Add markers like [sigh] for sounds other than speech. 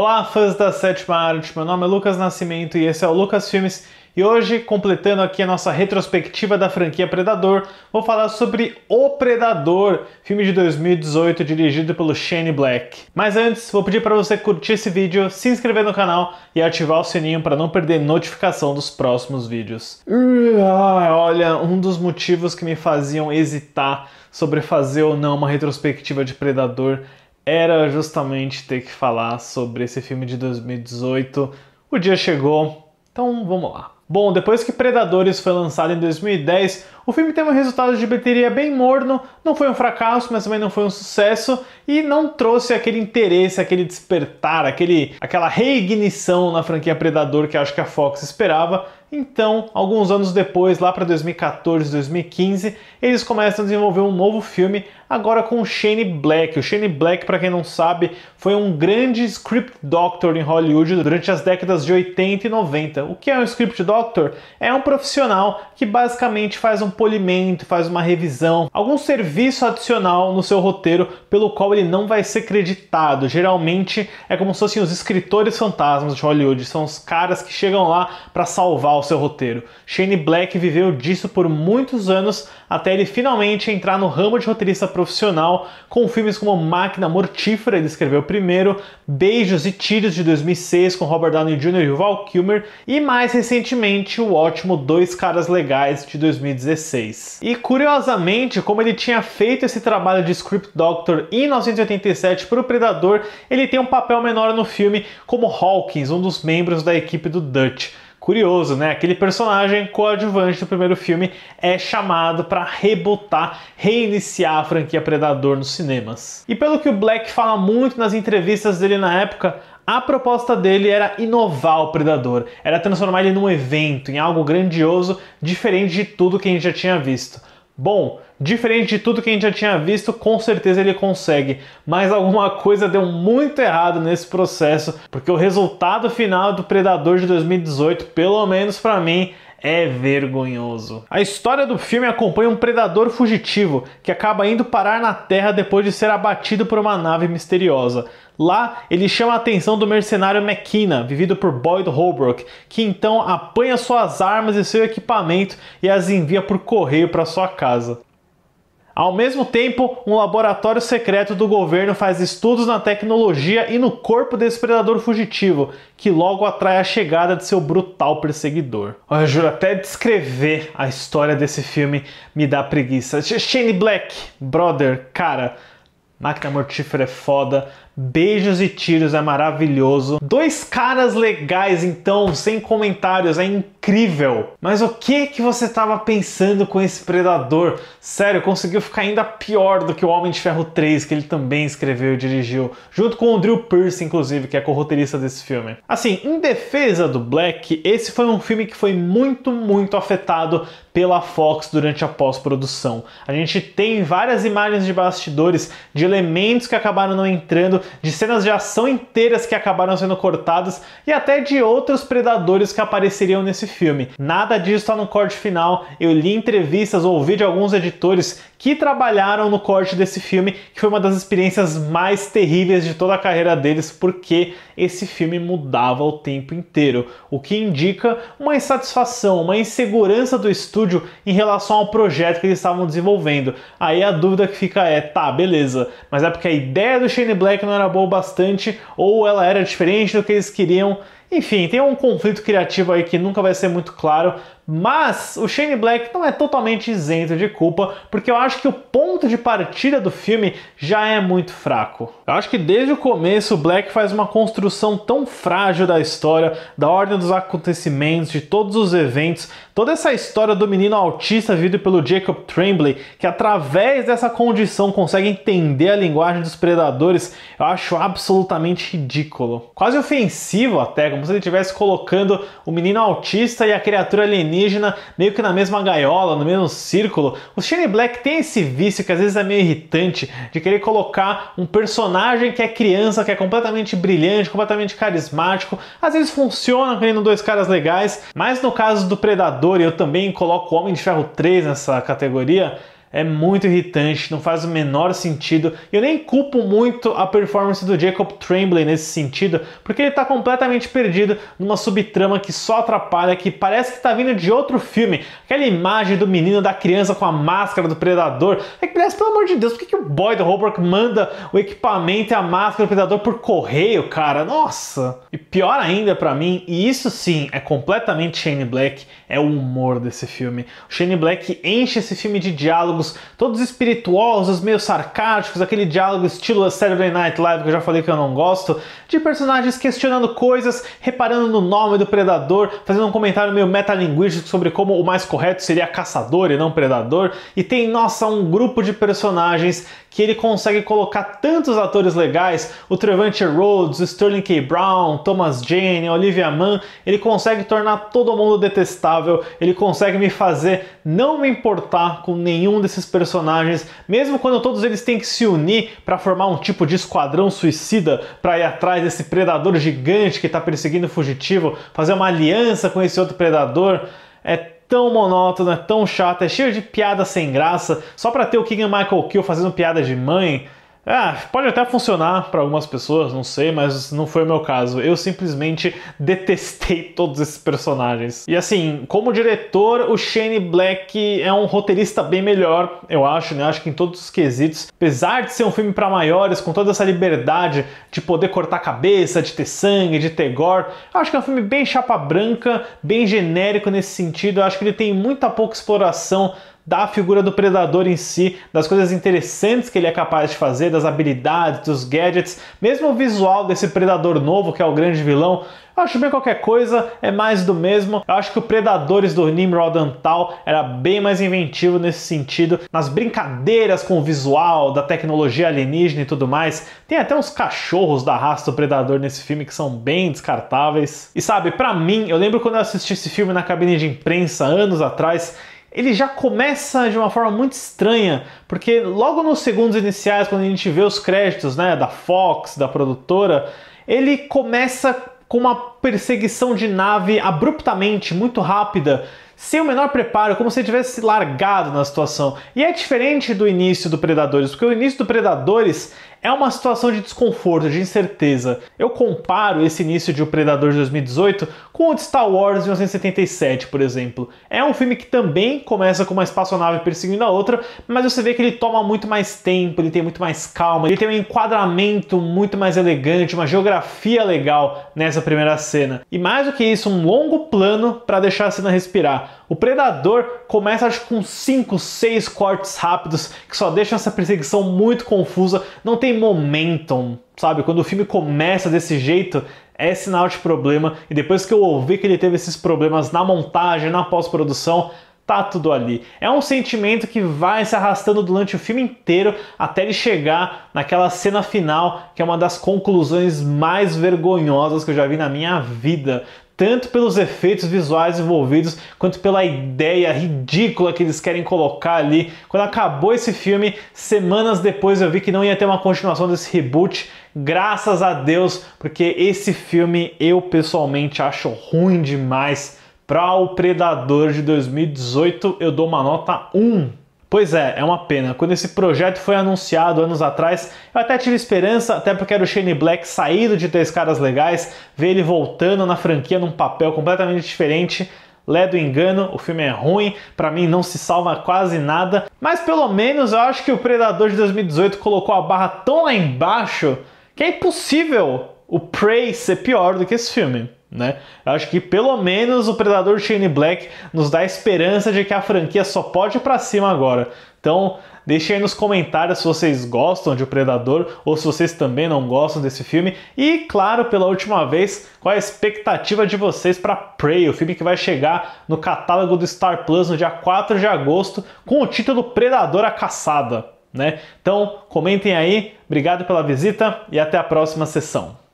Olá, fãs da sétima arte. Meu nome é Lucas Nascimento e esse é o Lucas Filmes. E hoje, completando aqui a nossa retrospectiva da franquia Predador, vou falar sobre O Predador, filme de 2018 dirigido pelo Shane Black. Mas antes, vou pedir para você curtir esse vídeo, se inscrever no canal e ativar o sininho para não perder notificação dos próximos vídeos. Uh, olha, um dos motivos que me faziam hesitar sobre fazer ou não uma retrospectiva de Predador era justamente ter que falar sobre esse filme de 2018. O dia chegou, então vamos lá. Bom, depois que Predadores foi lançado em 2010, o filme teve um resultado de bateria bem morno, não foi um fracasso, mas também não foi um sucesso e não trouxe aquele interesse, aquele despertar, aquele, aquela reignição na franquia Predador que acho que a Fox esperava. Então, alguns anos depois, lá para 2014, 2015, eles começam a desenvolver um novo filme, agora com Shane Black. O Shane Black, para quem não sabe, foi um grande script doctor em Hollywood durante as décadas de 80 e 90. O que é um script doctor? É um profissional que basicamente faz um polimento, faz uma revisão, algum serviço adicional no seu roteiro pelo qual ele não vai ser creditado. Geralmente é como se fossem os escritores fantasmas de Hollywood, são os caras que chegam lá para salvar o seu roteiro. Shane Black viveu disso por muitos anos até ele finalmente entrar no ramo de roteirista profissional com filmes como Máquina Mortífera, ele escreveu primeiro, Beijos e Tiros de 2006 com Robert Downey Jr. e Val Kilmer e mais recentemente o ótimo Dois Caras Legais de 2016. E curiosamente, como ele tinha feito esse trabalho de Script Doctor em 1987 para o Predador, ele tem um papel menor no filme como Hawkins, um dos membros da equipe do Dutch. Curioso, né? Aquele personagem coadjuvante do primeiro filme é chamado para rebotar, reiniciar a franquia Predador nos cinemas. E pelo que o Black fala muito nas entrevistas dele na época, a proposta dele era inovar o predador, era transformar ele num evento, em algo grandioso, diferente de tudo que a gente já tinha visto. Bom, diferente de tudo que a gente já tinha visto, com certeza ele consegue, mas alguma coisa deu muito errado nesse processo, porque o resultado final do Predador de 2018, pelo menos para mim, é vergonhoso. A história do filme acompanha um predador fugitivo que acaba indo parar na Terra depois de ser abatido por uma nave misteriosa. Lá, ele chama a atenção do mercenário McKenna, vivido por Boyd Holbrook, que então apanha suas armas e seu equipamento e as envia por correio para sua casa. Ao mesmo tempo, um laboratório secreto do governo faz estudos na tecnologia e no corpo desse predador fugitivo, que logo atrai a chegada de seu brutal perseguidor. Eu juro, até descrever a história desse filme me dá preguiça. Shane Black, brother, cara, Máquina Mortífera é foda, Beijos e Tiros é maravilhoso. Dois caras legais, então, sem comentários, é incrível. Mas o que que você estava pensando com esse Predador? Sério, conseguiu ficar ainda pior do que o Homem de Ferro 3, que ele também escreveu e dirigiu, junto com o Drew Pearce, inclusive, que é co-roteirista desse filme. Assim, em defesa do Black, esse foi um filme que foi muito, muito afetado pela Fox durante a pós-produção. A gente tem várias imagens de bastidores de elementos que acabaram não entrando de cenas de ação inteiras que acabaram sendo cortadas e até de outros predadores que apareceriam nesse filme. Nada disso está no corte final. Eu li entrevistas ou ouvi de alguns editores que trabalharam no corte desse filme, que foi uma das experiências mais terríveis de toda a carreira deles, porque esse filme mudava o tempo inteiro, o que indica uma insatisfação, uma insegurança do estúdio em relação ao projeto que eles estavam desenvolvendo. Aí a dúvida que fica é, tá, beleza, mas é porque a ideia do Shane Black não era boa o bastante ou ela era diferente do que eles queriam. Enfim, tem um conflito criativo aí que nunca vai ser muito claro, mas o Shane Black não é totalmente isento de culpa, porque eu acho que o ponto de partida do filme já é muito fraco. Eu acho que desde o começo o Black faz uma construção tão frágil da história, da ordem dos acontecimentos, de todos os eventos, toda essa história do menino autista vivido pelo Jacob Tremblay, que através dessa condição consegue entender a linguagem dos predadores, eu acho absolutamente ridículo. Quase ofensivo até, como se ele estivesse colocando o menino autista e a criatura alienígena alienígena meio que na mesma gaiola, no mesmo círculo. O Shane Black tem esse vício que às vezes é meio irritante de querer colocar um personagem que é criança, que é completamente brilhante, completamente carismático. Às vezes funciona criando dois caras legais, mas no caso do Predador, e eu também coloco o Homem de Ferro 3 nessa categoria é muito irritante, não faz o menor sentido. Eu nem culpo muito a performance do Jacob Tremblay nesse sentido, porque ele está completamente perdido numa subtrama que só atrapalha, que parece que está vindo de outro filme. Aquela imagem do menino da criança com a máscara do predador. É que parece, pelo amor de Deus, por que, que o boy do Holbrook manda o equipamento e a máscara do predador por correio, cara? Nossa! E pior ainda para mim, e isso sim é completamente Shane Black, é o humor desse filme. O Shane Black enche esse filme de diálogo diálogos todos espirituosos, meio sarcásticos, aquele diálogo estilo Saturday Night Live que eu já falei que eu não gosto, de personagens questionando coisas, reparando no nome do predador, fazendo um comentário meio metalinguístico sobre como o mais correto seria caçador e não predador, e tem, nossa, um grupo de personagens que ele consegue colocar tantos atores legais, o Trevante Rhodes, o Sterling K. Brown, Thomas Jane, Olivia Mann, ele consegue tornar todo mundo detestável, ele consegue me fazer não me importar com nenhum desses personagens, mesmo quando todos eles têm que se unir para formar um tipo de esquadrão suicida para ir atrás desse predador gigante que está perseguindo o fugitivo, fazer uma aliança com esse outro predador. É tão monótona, tão chata, é de piada sem graça, só pra ter o Keegan Michael Kill fazendo piada de mãe. É, pode até funcionar para algumas pessoas, não sei, mas não foi o meu caso. Eu simplesmente detestei [laughs] todos esses personagens. E assim, como diretor, o Shane Black é um roteirista bem melhor, eu acho, né? Acho que em todos os quesitos, apesar de ser um filme para maiores, com toda essa liberdade de poder cortar cabeça, de ter sangue, de ter gore, acho que é um filme bem chapa branca, bem genérico nesse sentido. Eu acho que ele tem muita pouca exploração da figura do predador em si, das coisas interessantes que ele é capaz de fazer, das habilidades, dos gadgets, mesmo o visual desse predador novo que é o grande vilão. Eu acho bem qualquer coisa, é mais do mesmo. Eu acho que o Predadores do Nimrod Antal era bem mais inventivo nesse sentido, nas brincadeiras com o visual, da tecnologia alienígena e tudo mais. Tem até uns cachorros da raça do Predador nesse filme que são bem descartáveis. E sabe, para mim, eu lembro quando eu assisti esse filme na cabine de imprensa anos atrás ele já começa de uma forma muito estranha, porque logo nos segundos iniciais, quando a gente vê os créditos né, da Fox, da produtora, ele começa com uma perseguição de nave abruptamente, muito rápida, sem o menor preparo, como se tivesse largado na situação. E é diferente do início do Predadores, porque o início do Predadores é uma situação de desconforto, de incerteza. Eu comparo esse início de O Predador de 2018 com o de Star Wars de 1977, por exemplo. É um filme que também começa com uma espaçonave perseguindo a outra, mas você vê que ele toma muito mais tempo, ele tem muito mais calma, ele tem um enquadramento muito mais elegante, uma geografia legal nessa primeira cena. E mais do que isso, um longo plano para deixar a cena respirar. O Predador começa acho, com 5, 6 cortes rápidos que só deixam essa perseguição muito confusa, não tem tem momentum, sabe? Quando o filme começa desse jeito, é sinal de problema. E depois que eu ouvi que ele teve esses problemas na montagem, na pós-produção, tá tudo ali. É um sentimento que vai se arrastando durante o filme inteiro até ele chegar naquela cena final, que é uma das conclusões mais vergonhosas que eu já vi na minha vida tanto pelos efeitos visuais envolvidos, quanto pela ideia ridícula que eles querem colocar ali. Quando acabou esse filme, semanas depois eu vi que não ia ter uma continuação desse reboot. Graças a Deus, porque esse filme eu pessoalmente acho ruim demais. Para o Predador de 2018, eu dou uma nota 1 Pois é, é uma pena. Quando esse projeto foi anunciado anos atrás, eu até tive esperança, até porque era o Shane Black saído de Três Caras Legais, ver ele voltando na franquia num papel completamente diferente. Lé do engano, o filme é ruim, para mim não se salva quase nada, mas pelo menos eu acho que o Predador de 2018 colocou a barra tão lá embaixo que é impossível o Prey ser pior do que esse filme. Né? Acho que pelo menos o Predador Shane Black nos dá a esperança de que a franquia só pode ir para cima agora. Então, deixem aí nos comentários se vocês gostam de O Predador ou se vocês também não gostam desse filme. E, claro, pela última vez, qual a expectativa de vocês para Prey, o filme que vai chegar no catálogo do Star Plus no dia 4 de agosto com o título Predador a Caçada. Né? Então, comentem aí, obrigado pela visita e até a próxima sessão.